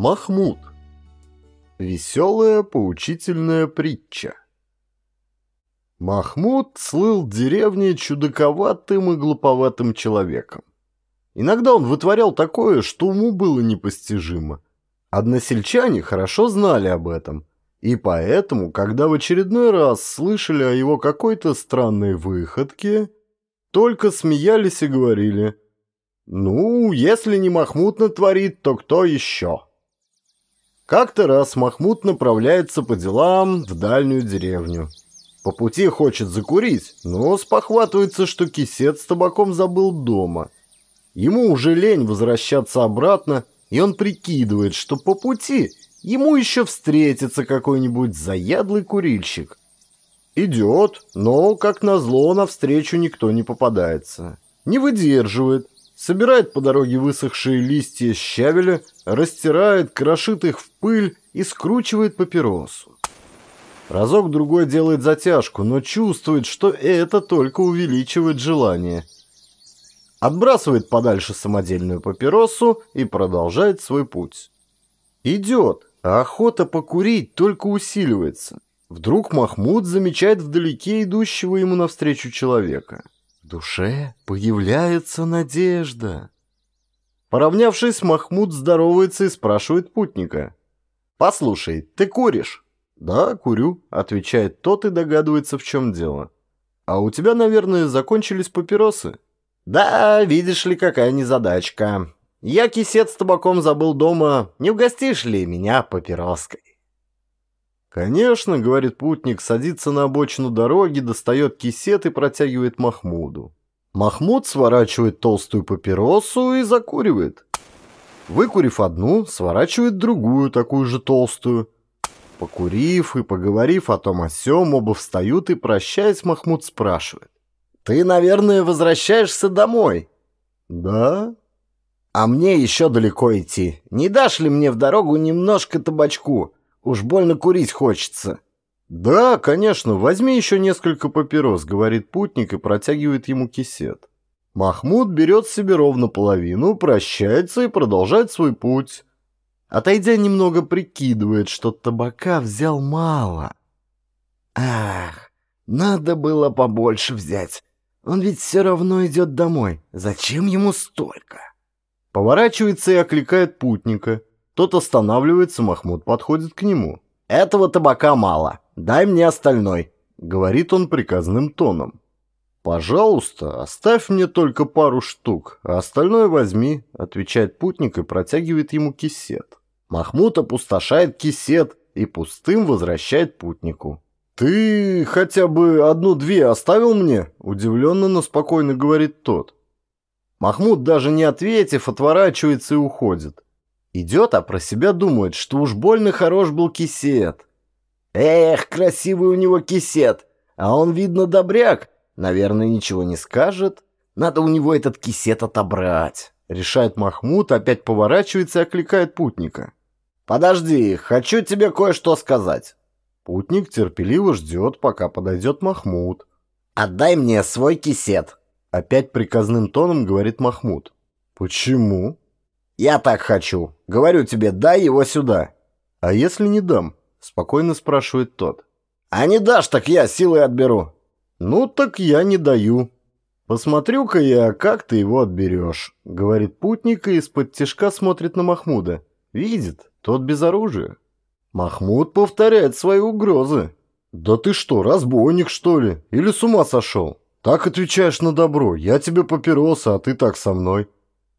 Махмуд. Веселая поучительная притча. Махмуд слыл деревне чудаковатым и глуповатым человеком. Иногда он вытворял такое, что уму было непостижимо. Односельчане хорошо знали об этом, и поэтому, когда в очередной раз слышали о его какой-то странной выходке, только смеялись и говорили «Ну, если не Махмуд натворит, то кто еще?» Как-то раз Махмуд направляется по делам в дальнюю деревню. По пути хочет закурить, но спохватывается, что кисет с табаком забыл дома. Ему уже лень возвращаться обратно, и он прикидывает, что по пути ему еще встретится какой-нибудь заядлый курильщик. Идет, но, как назло, навстречу никто не попадается. Не выдерживает, собирает по дороге высохшие листья щавеля, растирает, крошит их в пыль и скручивает папиросу. Разок-другой делает затяжку, но чувствует, что это только увеличивает желание. Отбрасывает подальше самодельную папиросу и продолжает свой путь. Идет, а охота покурить только усиливается. Вдруг Махмуд замечает вдалеке идущего ему навстречу человека – душе появляется надежда. Поравнявшись, Махмуд здоровается и спрашивает путника. «Послушай, ты куришь?» «Да, курю», — отвечает тот и догадывается, в чем дело. «А у тебя, наверное, закончились папиросы?» «Да, видишь ли, какая незадачка. Я кисет с табаком забыл дома. Не угостишь ли меня папироской?» «Конечно», — говорит путник, садится на обочину дороги, достает кисет и протягивает Махмуду. Махмуд сворачивает толстую папиросу и закуривает. Выкурив одну, сворачивает другую, такую же толстую. Покурив и поговорив о том о сём, оба встают и, прощаясь, Махмуд спрашивает. «Ты, наверное, возвращаешься домой?» «Да?» «А мне еще далеко идти. Не дашь ли мне в дорогу немножко табачку?» Уж больно курить хочется». «Да, конечно, возьми еще несколько папирос», — говорит путник и протягивает ему кисет. Махмуд берет себе ровно половину, прощается и продолжает свой путь. Отойдя немного, прикидывает, что табака взял мало. «Ах, надо было побольше взять. Он ведь все равно идет домой. Зачем ему столько?» Поворачивается и окликает путника. Тот останавливается, Махмуд подходит к нему. «Этого табака мало. Дай мне остальной», — говорит он приказным тоном. «Пожалуйста, оставь мне только пару штук, а остальное возьми», — отвечает путник и протягивает ему кисет. Махмуд опустошает кисет и пустым возвращает путнику. «Ты хотя бы одну-две оставил мне?» — удивленно, но спокойно говорит тот. Махмуд, даже не ответив, отворачивается и уходит. Идет, а про себя думает, что уж больно хорош был кисет. Эх, красивый у него кисет, а он, видно, добряк. Наверное, ничего не скажет. Надо у него этот кисет отобрать. Решает Махмуд, опять поворачивается и окликает путника. «Подожди, хочу тебе кое-что сказать». Путник терпеливо ждет, пока подойдет Махмуд. «Отдай мне свой кисет», — опять приказным тоном говорит Махмуд. «Почему?» «Я так хочу. Говорю тебе, дай его сюда». «А если не дам?» — спокойно спрашивает тот. «А не дашь, так я силой отберу». «Ну так я не даю». «Посмотрю-ка я, как ты его отберешь», — говорит путник и из-под тишка смотрит на Махмуда. Видит, тот без оружия. Махмуд повторяет свои угрозы. «Да ты что, разбойник, что ли? Или с ума сошел? Так отвечаешь на добро. Я тебе папироса, а ты так со мной».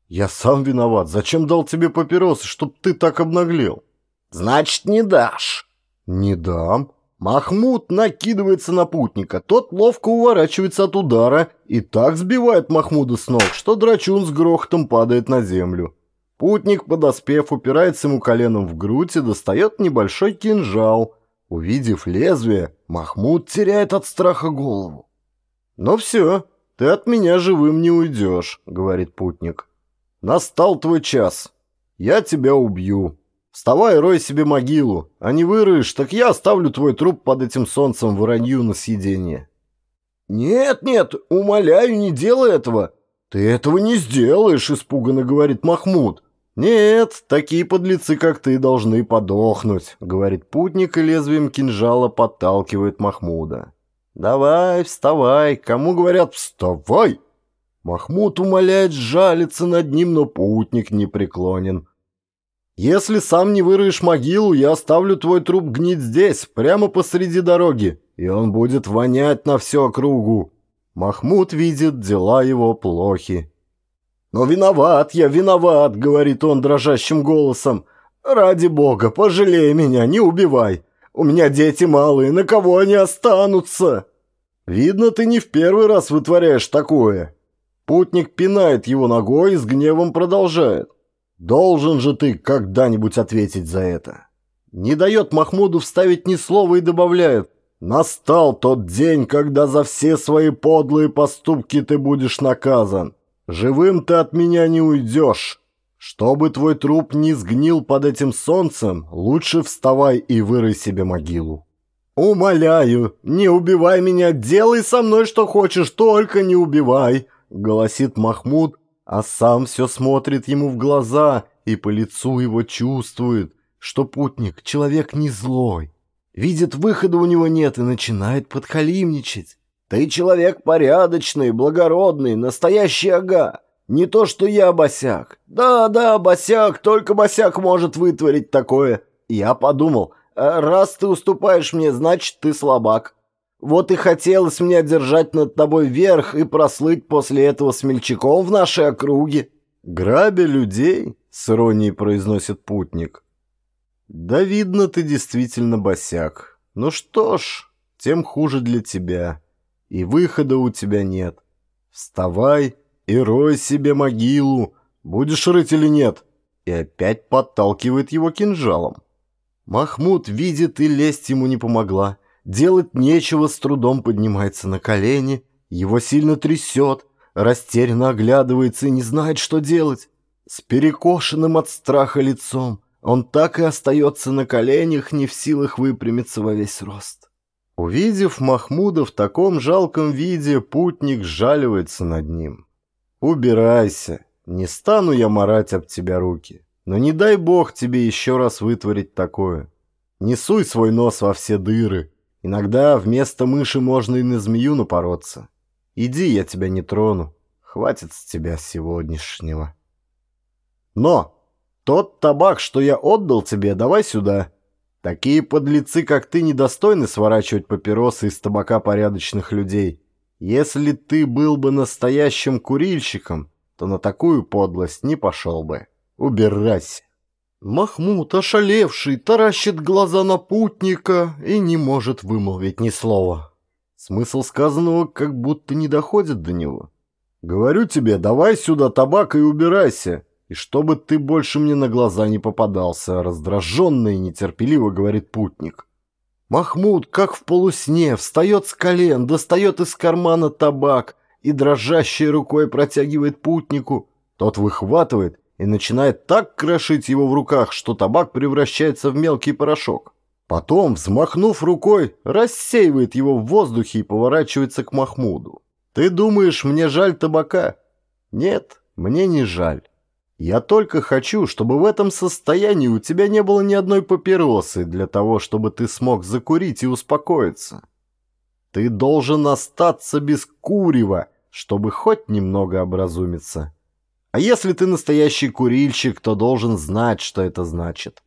«Я сам виноват. Зачем дал тебе папиросы, чтоб ты так обнаглел?» «Значит, не дашь». «Не дам». Махмуд накидывается на путника. Тот ловко уворачивается от удара и так сбивает Махмуда с ног, что драчун с грохотом падает на землю. Путник, подоспев, упирается ему коленом в грудь и достает небольшой кинжал. Увидев лезвие, Махмуд теряет от страха голову. «Ну все, ты от меня живым не уйдешь», — говорит путник. Настал твой час. Я тебя убью. Вставай, рой себе могилу. А не вырышь, так я оставлю твой труп под этим солнцем воронью на съедение». «Нет-нет, умоляю, не делай этого!» «Ты этого не сделаешь», — испуганно говорит Махмуд. «Нет, такие подлецы, как ты, должны подохнуть», — говорит путник и лезвием кинжала подталкивает Махмуда. «Давай, вставай. Кому говорят «вставай»?» Махмуд умоляет жалиться над ним, но путник не преклонен. «Если сам не вырыешь могилу, я оставлю твой труп гнить здесь, прямо посреди дороги, и он будет вонять на всю округу». Махмуд видит, дела его плохи. «Но виноват я, виноват», — говорит он дрожащим голосом. «Ради бога, пожалей меня, не убивай. У меня дети малые, на кого они останутся?» «Видно, ты не в первый раз вытворяешь такое», Путник пинает его ногой и с гневом продолжает. «Должен же ты когда-нибудь ответить за это!» Не дает Махмуду вставить ни слова и добавляет. «Настал тот день, когда за все свои подлые поступки ты будешь наказан. Живым ты от меня не уйдешь. Чтобы твой труп не сгнил под этим солнцем, лучше вставай и вырой себе могилу». «Умоляю, не убивай меня, делай со мной что хочешь, только не убивай!» — голосит Махмуд, а сам все смотрит ему в глаза и по лицу его чувствует, что путник — человек не злой. Видит, выхода у него нет и начинает подхалимничать. «Ты человек порядочный, благородный, настоящий ага. Не то, что я босяк. Да-да, босяк, только босяк может вытворить такое». Я подумал, «Э, раз ты уступаешь мне, значит, ты слабак. Вот и хотелось мне держать над тобой верх и прослыть после этого смельчаком в нашей округе». «Грабя людей?» — с иронией произносит путник. «Да видно, ты действительно босяк. Ну что ж, тем хуже для тебя. И выхода у тебя нет. Вставай и рой себе могилу. Будешь рыть или нет?» И опять подталкивает его кинжалом. Махмуд видит, и лесть ему не помогла. Делать нечего, с трудом поднимается на колени, его сильно трясет, растерянно оглядывается и не знает, что делать. С перекошенным от страха лицом он так и остается на коленях, не в силах выпрямиться во весь рост. Увидев Махмуда в таком жалком виде, путник сжаливается над ним. «Убирайся, не стану я марать об тебя руки, но не дай бог тебе еще раз вытворить такое. Не суй свой нос во все дыры». Иногда вместо мыши можно и на змею напороться. Иди, я тебя не трону. Хватит с тебя сегодняшнего. Но тот табак, что я отдал тебе, давай сюда. Такие подлецы, как ты, недостойны сворачивать папиросы из табака порядочных людей. Если ты был бы настоящим курильщиком, то на такую подлость не пошел бы. Убирайся. Махмуд, ошалевший, таращит глаза на путника и не может вымолвить ни слова. Смысл сказанного как будто не доходит до него. «Говорю тебе, давай сюда табак и убирайся, и чтобы ты больше мне на глаза не попадался», — раздраженно и нетерпеливо говорит путник. Махмуд, как в полусне, встает с колен, достает из кармана табак и дрожащей рукой протягивает путнику. Тот выхватывает и начинает так крошить его в руках, что табак превращается в мелкий порошок. Потом, взмахнув рукой, рассеивает его в воздухе и поворачивается к Махмуду. «Ты думаешь, мне жаль табака?» «Нет, мне не жаль. Я только хочу, чтобы в этом состоянии у тебя не было ни одной папиросы для того, чтобы ты смог закурить и успокоиться. Ты должен остаться без курева, чтобы хоть немного образумиться». А если ты настоящий курильщик, то должен знать, что это значит.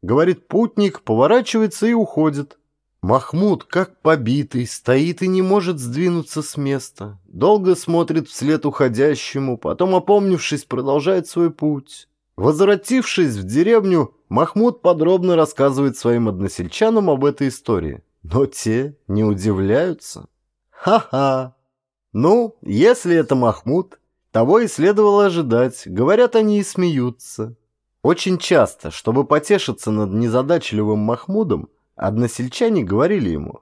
Говорит путник, поворачивается и уходит. Махмуд, как побитый, стоит и не может сдвинуться с места. Долго смотрит вслед уходящему, потом, опомнившись, продолжает свой путь. Возвратившись в деревню, Махмуд подробно рассказывает своим односельчанам об этой истории. Но те не удивляются. Ха-ха. Ну, если это Махмуд, того и следовало ожидать, говорят они и смеются. Очень часто, чтобы потешиться над незадачливым Махмудом, односельчане говорили ему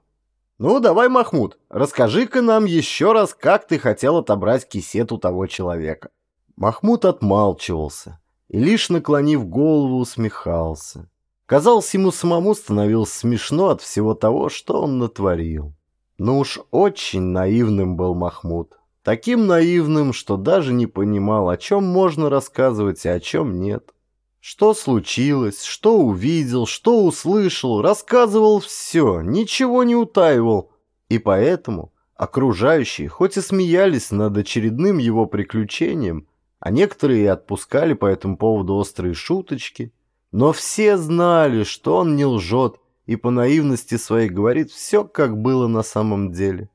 «Ну, давай, Махмуд, расскажи-ка нам еще раз, как ты хотел отобрать кисет у того человека». Махмуд отмалчивался и, лишь наклонив голову, усмехался. Казалось, ему самому становилось смешно от всего того, что он натворил. Но ну уж очень наивным был Махмуд. Таким наивным, что даже не понимал, о чем можно рассказывать и о чем нет. Что случилось, что увидел, что услышал, рассказывал все, ничего не утаивал. И поэтому окружающие хоть и смеялись над очередным его приключением, а некоторые и отпускали по этому поводу острые шуточки, но все знали, что он не лжет и по наивности своей говорит все, как было на самом деле.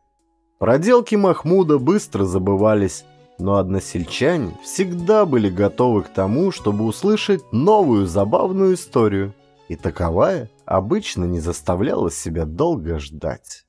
Проделки Махмуда быстро забывались, но односельчане всегда были готовы к тому, чтобы услышать новую забавную историю, и таковая обычно не заставляла себя долго ждать.